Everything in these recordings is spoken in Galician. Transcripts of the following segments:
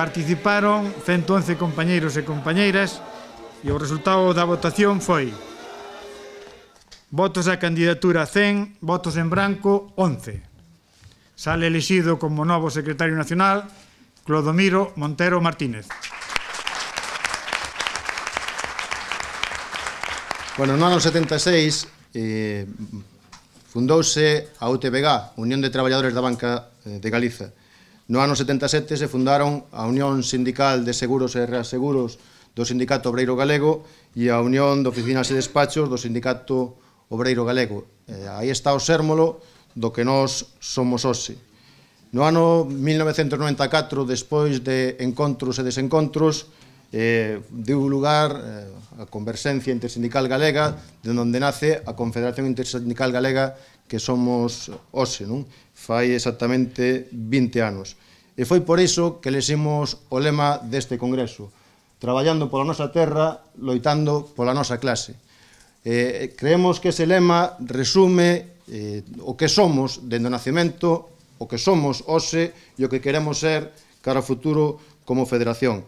Participaron 111 compañeiros e compañeiras e o resultado da votación foi Votos á candidatura 100, votos en branco 11. Sale elixido como novo secretario nacional Clodomiro Montero Martínez. Bueno, no ano 76 eh, fundouse a UTBG, Unión de Traballadores da Banca eh, de Galiza, No ano 77 se fundaron a Unión Sindical de Seguros e Reaseguros do Sindicato Obreiro Galego e a Unión de Oficinas e Despachos do Sindicato Obreiro Galego. Eh, aí está o sérmolo do que nós somos hoxe. No ano 1994, despois de encontros e desencontros, eh, deu lugar eh, a Converxencia Intersindical Galega, de onde nace a Confederación Intersindical Galega que somos hoxe, non? Fai exactamente 20 anos. E foi por iso que lesemos o lema deste congreso, traballando pola nosa terra, loitando pola nosa clase. Eh, creemos que ese lema resume eh, o que somos dende o nacemento, o que somos hoxe e o que queremos ser cara ao futuro como federación.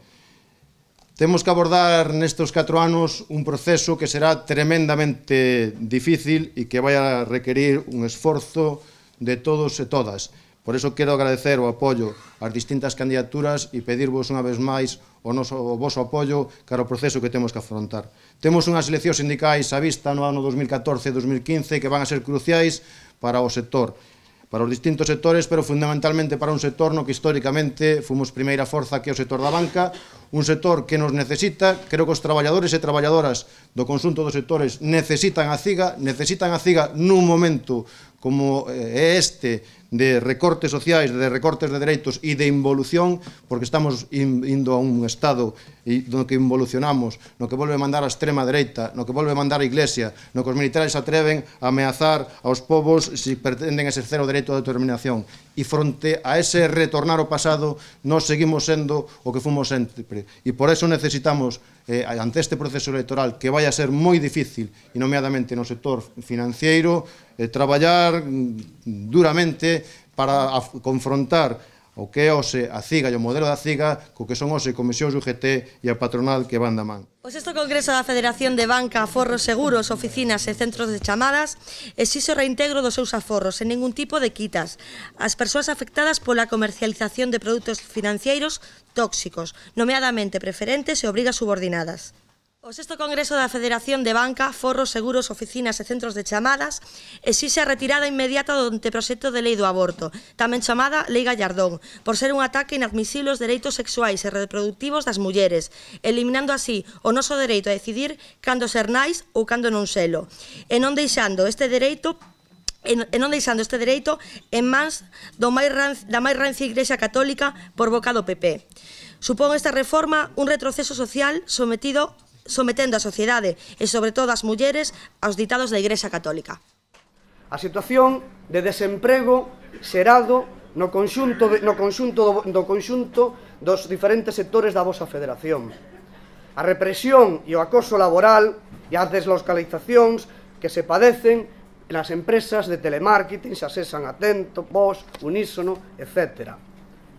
Temos que abordar nestes 4 anos un proceso que será tremendamente difícil e que vai a requerir un esforzo de todos e todas. Por iso quero agradecer o apoio ás distintas candidaturas e pedirvos unha vez máis o noso o vosso apoio cara o proceso que temos que afrontar. Temos unhas eleccións sindicais a vista no ano 2014 2015 que van a ser cruciais para o sector para os distintos sectores, pero fundamentalmente para un sector no que históricamente fomos primeira forza que é o sector da banca, un sector que nos necesita, creo que os traballadores e traballadoras do conxunto dos sectores necesitan a CIGA, necesitan a CIGA nun momento como eh, é este de recortes sociais, de recortes de dereitos e de involución, porque estamos indo a un estado no que involucionamos, no que volve a mandar a extrema dereita, no que volve a mandar a iglesia, no que os militares atreven a ameazar aos povos se pretenden exercer o dereito de determinación. E fronte a ese retornar ao pasado, nós seguimos sendo o que fomos sempre. E por eso necesitamos eh, ante este proceso electoral que vai a ser moi difícil, e nomeadamente no sector financiero, eh, traballar mm, duramente para confrontar o que é OSE, a CIGA e o modelo da CIGA, co que son OSE, Comisións UGT e a patronal que van da man. O sexto Congreso da Federación de Banca, Aforros Seguros, Oficinas e Centros de Chamadas exixe o reintegro dos seus aforros sen ningún tipo de quitas ás persoas afectadas pola comercialización de produtos financeiros tóxicos, nomeadamente preferentes e obrigas subordinadas. O sexto Congreso da Federación de Banca, Forros, Seguros, Oficinas e Centros de Chamadas exixe a retirada inmediata do anteproxecto de lei do aborto, tamén chamada Lei Gallardón, por ser un ataque inadmisible aos dereitos sexuais e reproductivos das mulleres, eliminando así o noso dereito a decidir cando ser nais ou cando non selo, e non deixando este dereito e non deixando este dereito en mans do máis ranc, da máis rancia Igrexa Católica por boca do PP. Supón esta reforma un retroceso social sometido sometendo a sociedade e sobre todo as mulleres aos ditados da Igrexa Católica. A situación de desemprego xerado no conxunto, de, no conxunto do, do conxunto dos diferentes sectores da vosa federación. A represión e o acoso laboral e as deslocalizacións que se padecen nas empresas de telemarketing, xa sesan Atento, Vos, Unísono, etc.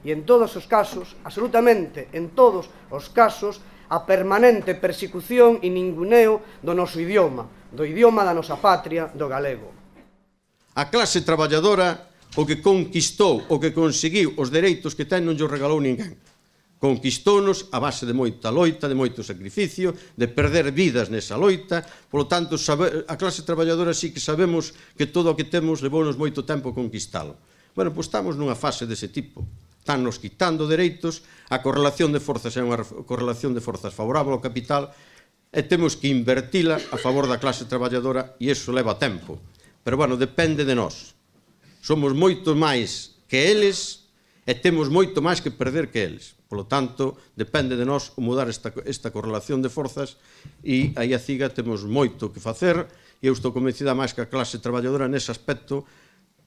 E en todos os casos, absolutamente en todos os casos, a permanente persecución e ninguneo do noso idioma, do idioma da nosa patria, do galego. A clase traballadora o que conquistou, o que conseguiu os dereitos que ten non llo regalou ninguén. Conquistónos a base de moita loita, de moito sacrificio, de perder vidas nesa loita, polo tanto a clase traballadora sí que sabemos que todo o que temos levounos moito tempo conquistalo. Bueno, pois estamos nunha fase dese tipo nos quitando dereitos, a correlación de forzas é unha correlación de forzas favorable ao capital e temos que invertila a favor da clase traballadora e iso leva tempo. Pero, bueno, depende de nós. Somos moito máis que eles e temos moito máis que perder que eles. Polo tanto, depende de nós mudar esta, esta correlación de forzas e aí a CIGA temos moito que facer e eu estou convencida máis que a clase traballadora nese aspecto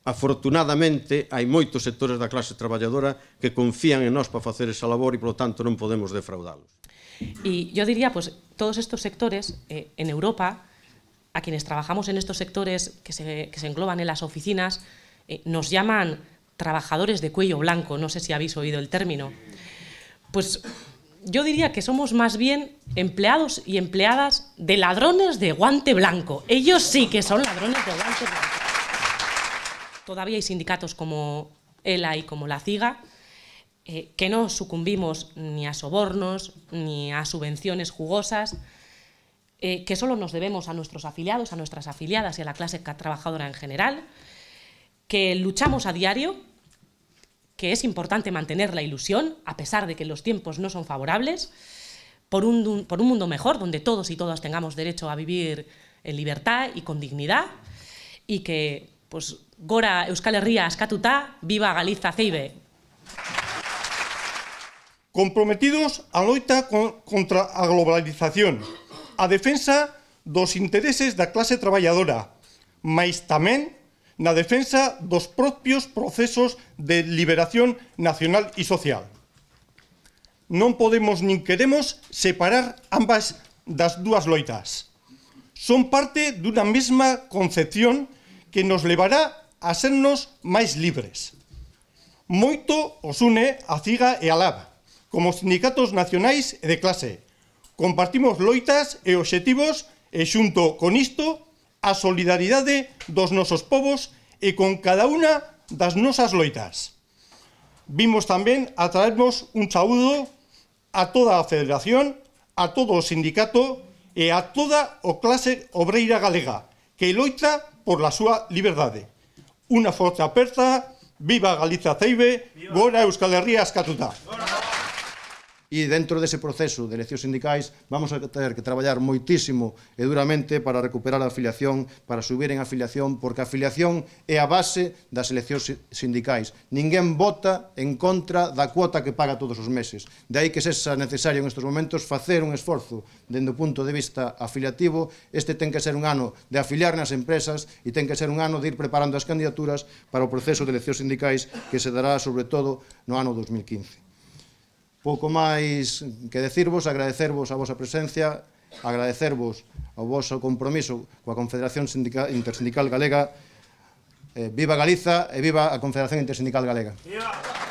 Afortunadamente, hay muchos sectores de la clase trabajadora que confían en nosotros para hacer esa labor y, e, por lo tanto, no podemos defraudarlos. Y yo diría, pues, todos estos sectores eh, en Europa, a quienes trabajamos en estos sectores que se, engloban en las oficinas, eh, nos llaman trabajadores de cuello blanco, no sé si habéis oído el término. Pues yo diría que somos más bien empleados y empleadas de ladrones de guante blanco. Ellos sí que son ladrones de guante blanco todavía hay sindicatos como ELA y como la CIGA, eh, que no sucumbimos ni a sobornos, ni a subvenciones jugosas, eh, que solo nos debemos a nuestros afiliados, a nuestras afiliadas y a la clase trabajadora en general, que luchamos a diario, que es importante mantener la ilusión, a pesar de que los tiempos no son favorables, por un, por un mundo mejor, donde todos y todas tengamos derecho a vivir en libertad y con dignidad, y que pues, gora Euskal Herria askatuta, viva Galiza Ceibe. Comprometidos a loita contra a globalización, a defensa dos intereses da clase traballadora, máis tamén na defensa dos propios procesos de liberación nacional e social. Non podemos nin queremos separar ambas das dúas loitas. Son parte dunha mesma concepción que nos levará a sernos máis libres. Moito os une a CIGA e a LAB, como sindicatos nacionais e de clase. Compartimos loitas e obxectivos e xunto con isto a solidaridade dos nosos povos e con cada unha das nosas loitas. Vimos tamén a traernos un saúdo a toda a federación, a todo o sindicato e a toda o clase obreira galega que loita por la súa liberdade. Una forza aperta, viva Galiza Ceibe, gora Euskal Herria escatuta e dentro dese proceso de eleccións sindicais vamos a ter que traballar moitísimo e duramente para recuperar a afiliación, para subir en afiliación, porque a afiliación é a base das eleccións sindicais. Ninguén vota en contra da cuota que paga todos os meses. De aí que sexa necesario en estes momentos facer un esforzo dende o punto de vista afiliativo. Este ten que ser un ano de afiliar nas empresas e ten que ser un ano de ir preparando as candidaturas para o proceso de eleccións sindicais que se dará sobre todo no ano 2015. Pouco máis que decirvos, agradecervos a vosa presencia, agradecervos o voso compromiso coa Confederación Sindical, Intersindical Galega. Eh, viva Galiza e viva a Confederación Intersindical Galega. Viva!